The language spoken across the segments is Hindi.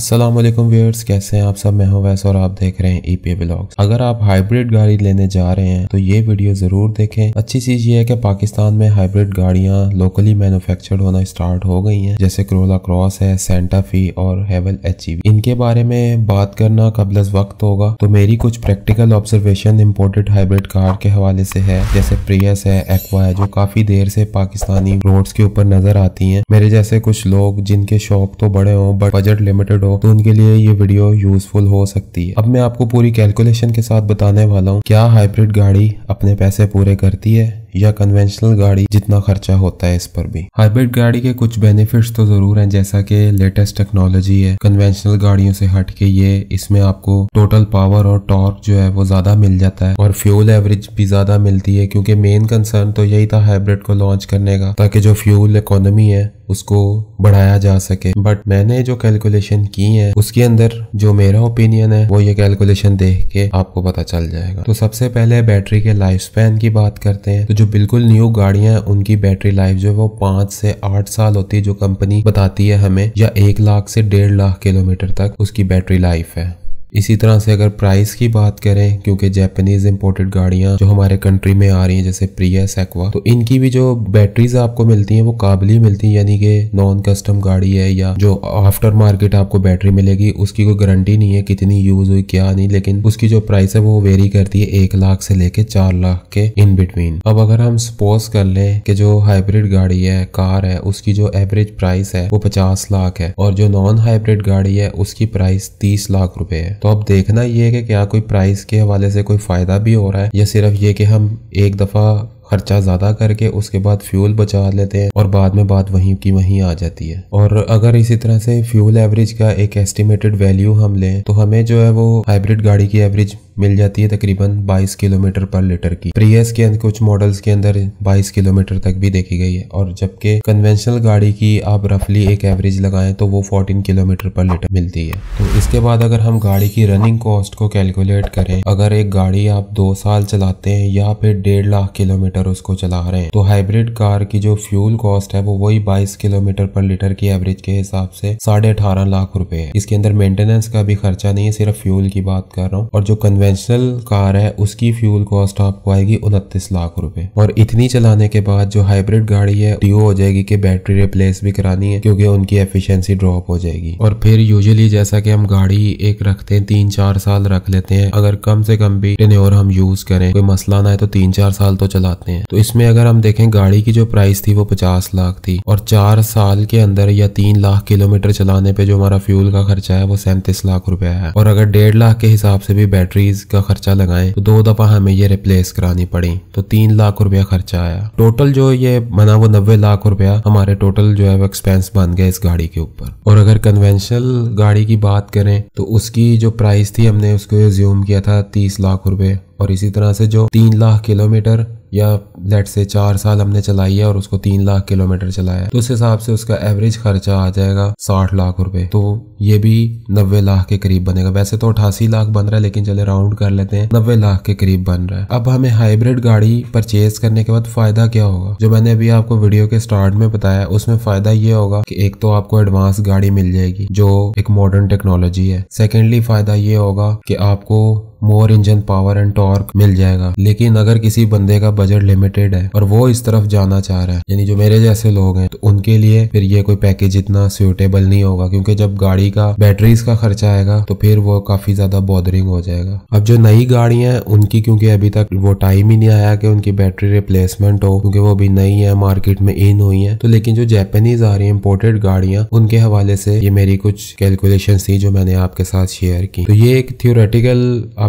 असलम व्यूअर्स कैसे हैं आप सब मैं हूं वैस और आप देख रहे हैं ई पी ब्लॉग्स अगर आप हाइब्रिड गाड़ी लेने जा रहे हैं तो ये वीडियो जरूर देखें अच्छी चीज ये है कि पाकिस्तान में हाइब्रिड गाड़ियां लोकली मैन्युफैक्चर्ड होना स्टार्ट हो गई हैं जैसे करोला क्रॉस है सेंटा फी और हेवल एच e इनके बारे में बात करना कबल वक्त होगा तो मेरी कुछ practical observation imported hybrid car के हवाले से है जैसे प्रियस है एक्वा है जो काफी देर से पाकिस्तानी रोड्स के ऊपर नजर आती है मेरे जैसे कुछ लोग जिनके शौक तो बड़े हों बट बजट लिमिटेड हो तो उनके लिए ये वीडियो यूजफुल हो सकती है अब मैं आपको पूरी कैलकुलेशन के साथ बताने वाला हूँ क्या हाइब्रिड गाड़ी अपने पैसे पूरे करती है या कन्वेंशनल गाड़ी जितना खर्चा होता है इस पर भी हाइब्रिड गाड़ी के कुछ बेनिफिट्स तो जरूर हैं जैसा कि लेटेस्ट टेक्नोलॉजी है कन्वेंशनल गाड़ियों से हट के ये इसमें आपको टोटल पावर और टॉर्क जो है वो ज्यादा मिल जाता है और फ्यूल एवरेज भी ज्यादा मिलती है क्योंकि मेन कंसर्न तो यही था हाइब्रिड को लॉन्च करने का ताकि जो फ्यूल इकोनॉमी है उसको बढ़ाया जा सके बट मैंने जो कैलकुलेशन की है उसके अंदर जो मेरा ओपिनियन है वो ये कैलकुलेशन देख के आपको पता चल जाएगा तो सबसे पहले बैटरी के लाइफ स्पैन की बात करते हैं तो जो बिल्कुल न्यू गाड़ियां हैं उनकी बैटरी लाइफ जो है वो पांच से आठ साल होती है जो कंपनी बताती है हमें या एक लाख से डेढ़ लाख किलोमीटर तक उसकी बैटरी लाइफ है इसी तरह से अगर प्राइस की बात करें क्योंकि जैपनीज इंपोर्टेड गाड़ियां जो हमारे कंट्री में आ रही हैं जैसे प्रिया सेक्वा तो इनकी भी जो बैटरीज आपको मिलती हैं वो काबिली मिलती है यानी कि नॉन कस्टम गाड़ी है या जो आफ्टर मार्केट आपको बैटरी मिलेगी उसकी कोई गारंटी नहीं है कितनी यूज हुई क्या नहीं लेकिन उसकी जो प्राइस है वो वेरी करती है एक लाख से लेके चार लाख के इन बिटवीन अब अगर हम सपोज कर लें कि जो हाइब्रिड गाड़ी है कार है उसकी जो एवरेज प्राइस है वो पचास लाख है और जो नॉन हाइब्रिड गाड़ी है उसकी प्राइस तीस लाख रुपए है तो अब देखना ये है कि क्या कोई प्राइस के हवाले से कोई फ़ायदा भी हो रहा है या सिर्फ ये कि हम एक दफ़ा खर्चा ज़्यादा करके उसके बाद फ्यूल बचा लेते हैं और बाद में बात वहीं की वहीं आ जाती है और अगर इसी तरह से फ्यूल एवरेज का एक एस्टिमेटेड वैल्यू हम लें तो हमें जो है वो हाइब्रिड गाड़ी की एवरेज मिल जाती है तकरीबन 22 किलोमीटर पर लीटर की प्रियस के अंदर कुछ मॉडल्स के अंदर 22 किलोमीटर तक भी देखी गई है और जबकि कन्वेंशनल गाड़ी की आप रफली एक एवरेज लगाएं तो वो 14 किलोमीटर पर लीटर मिलती है तो इसके बाद अगर हम गाड़ी की रनिंग कॉस्ट को कैलकुलेट करें अगर एक गाड़ी आप दो साल चलाते हैं या फिर डेढ़ लाख किलोमीटर किलोमीटर उसको चला रहे हैं तो हाइब्रिड कार की जो फ्यूल कॉस्ट है वो वही बाईस किलोमीटर पर लीटर की एवरेज के हिसाब से साढ़े अठारह लाख रुपए है इसके अंदर मेंटेनेंस का भी खर्चा नहीं है सिर्फ फ्यूल की बात कर रहा हूँ और जो कन्वेंशनल कार है उसकी फ्यूल कॉस्ट आपको आएगी उनतीस लाख रुपए और इतनी चलाने के बाद जो हाइब्रिड गाड़ी है ड्यू हो जाएगी कि बैटरी रिप्लेस भी करानी है क्योंकि उनकी एफिशिएंसी ड्रॉप हो जाएगी और फिर यूजुअली जैसा कि हम गाड़ी एक रखते हैं तीन चार साल रख लेते हैं अगर कम से कम भी टेन्योर हम यूज करें कोई मसला ना है तो तीन चार साल तो चलाते हैं सकते हैं तो इसमें अगर हम देखें गाड़ी की जो प्राइस थी वो पचास लाख थी और चार साल के अंदर या तीन लाख किलोमीटर चलाने पे जो हमारा फ्यूल का खर्चा है वो सैंतीस लाख रुपया है और अगर डेढ़ लाख के हिसाब से भी बैटरीज का खर्चा लगाए तो दो दफा हमें ये रिप्लेस करानी पड़ी तो तीन लाख रुपया खर्चा आया टोटल जो ये बना वो नब्बे लाख रुपया हमारे टोटल जो है वो एक्सपेंस बन गया इस गाड़ी के ऊपर और अगर कन्वेंशनल गाड़ी की बात करें तो उसकी जो प्राइस थी हमने उसको एज्यूम किया था तीस लाख रुपए और इसी तरह से जो तीन लाख किलोमीटर या लेट से चार साल हमने चलाई है और उसको तीन लाख किलोमीटर चलाया है तो उस हिसाब से उसका एवरेज खर्चा आ जाएगा साठ लाख रुपए तो ये भी नब्बे लाख के करीब बनेगा वैसे तो अठासी लाख बन रहा है लेकिन चले राउंड कर लेते हैं नब्बे लाख के करीब बन रहा है अब हमें हाइब्रिड गाड़ी परचेज करने के बाद फायदा क्या होगा जो मैंने अभी आपको वीडियो के स्टार्ट में बताया उसमें फायदा ये होगा कि एक तो आपको एडवांस गाड़ी मिल जाएगी जो एक मॉडर्न टेक्नोलॉजी है सेकेंडली फायदा ये होगा कि आपको more engine power and torque मिल जाएगा लेकिन अगर किसी बंदे का बजट लिमिटेड है और वो इस तरफ जाना चाह रहा है यानी जो मेरे जैसे लोग हैं तो उनके लिए फिर ये कोई पैकेज इतना सुटेबल नहीं होगा क्योंकि जब गाड़ी का बैटरीज का खर्चा आएगा तो फिर वो काफी ज्यादा बॉदरिंग हो जाएगा अब जो नई गाड़ियां हैं उनकी क्योंकि अभी तक वो टाइम ही नहीं आया कि उनकी बैटरी रिप्लेसमेंट हो क्योंकि वो अभी नई है मार्केट में इन हुई है तो लेकिन जो जैपनीज आ रही है इम्पोर्टेड गाड़ियां उनके हवाले से ये मेरी कुछ कैलकुलेशन थी जो मैंने आपके साथ शेयर की तो ये एक थियोरेटिकल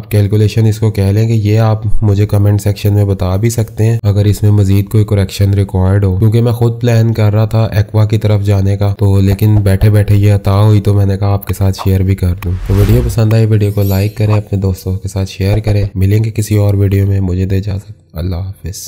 आप कैलकुलेशन इसको कह लेंगे ये आप मुझे कमेंट सेक्शन में बता भी सकते हैं अगर इसमें मजीद कोई करेक्शन रिक्वायर्ड हो क्योंकि मैं खुद प्लान कर रहा था एक्वा की तरफ जाने का तो लेकिन बैठे बैठे ये अता हुई तो मैंने कहा आपके साथ शेयर भी कर दूँ तो वीडियो पसंद आई वीडियो को लाइक करें अपने दोस्तों के साथ शेयर करें मिलेंगे किसी और वीडियो में मुझे दे जा सकते अल्लाह हाफिज़